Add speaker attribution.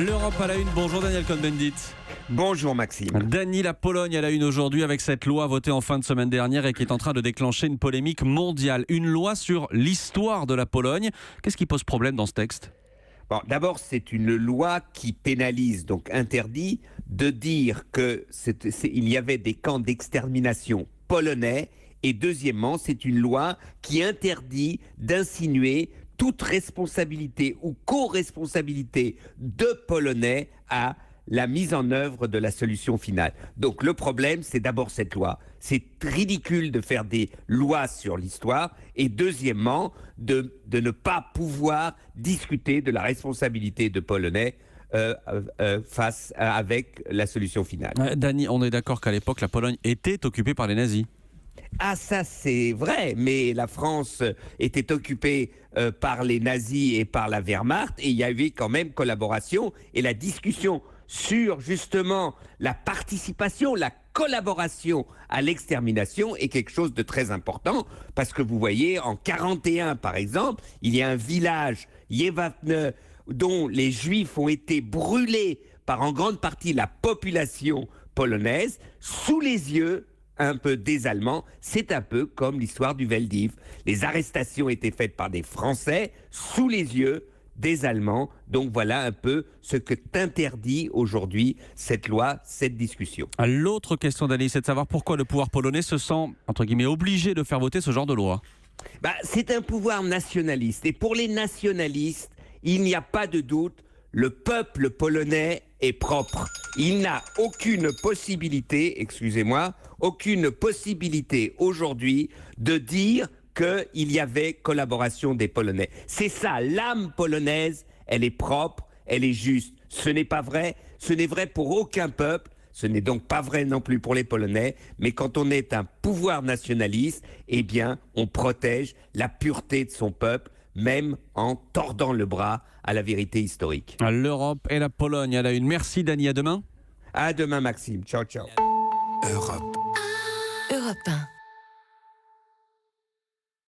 Speaker 1: L'Europe à la une, bonjour Daniel Cohn-Bendit. Bonjour Maxime. Dany, la Pologne à la une aujourd'hui avec cette loi votée en fin de semaine dernière et qui est en train de déclencher une polémique mondiale. Une loi sur
Speaker 2: l'histoire de la Pologne. Qu'est-ce qui pose problème dans ce texte D'abord, c'est une loi qui pénalise, donc interdit, de dire que il y avait des camps d'extermination polonais. Et deuxièmement, c'est une loi qui interdit d'insinuer toute responsabilité ou co-responsabilité de Polonais à la mise en œuvre de la solution finale. Donc le problème, c'est d'abord cette loi. C'est ridicule de faire des lois sur l'histoire et deuxièmement, de, ne pas pouvoir discuter de la responsabilité de Polonais. Euh, euh, euh, face à, avec la solution finale.
Speaker 1: Dani, Dany, on est d'accord qu'à l'époque, la Pologne
Speaker 2: était occupée par les nazis. Ah ça c'est vrai, mais la France était occupée euh, par les nazis et par la Wehrmacht et il y eu quand même collaboration et la discussion sur justement la participation, la collaboration à l'extermination est quelque chose de très important parce que vous voyez en 41 par exemple, il y a un village Yevatne dont les juifs ont été brûlés par en grande partie la population polonaise sous les yeux un peu des Allemands, c'est un peu comme l'histoire du Veldiv. Les arrestations étaient faites par des Français sous les yeux des Allemands. Donc voilà un peu ce que t'interdit aujourd'hui cette loi, cette discussion.
Speaker 1: L'autre question, d'Annie, c'est de savoir pourquoi le pouvoir polonais se sent, entre guillemets, obligé de faire voter ce genre de loi.
Speaker 2: Bah, c'est un pouvoir nationaliste. Et pour les nationalistes, il n'y a pas de doute le peuple polonais est propre. Il n'a aucune possibilité, excusez-moi, aucune possibilité aujourd'hui de dire qu'il y avait collaboration des Polonais. C'est ça, l'âme polonaise, elle est propre, elle est juste. Ce n'est pas vrai, ce n'est vrai pour aucun peuple, ce n'est donc pas vrai non plus pour les Polonais, mais quand on est un pouvoir nationaliste, eh bien, on protège la pureté de son peuple même en tordant le bras à la vérité historique.
Speaker 1: L'Europe et la Pologne à la une. Merci Dani, à demain. À demain Maxime, ciao ciao. Europe.
Speaker 2: Europe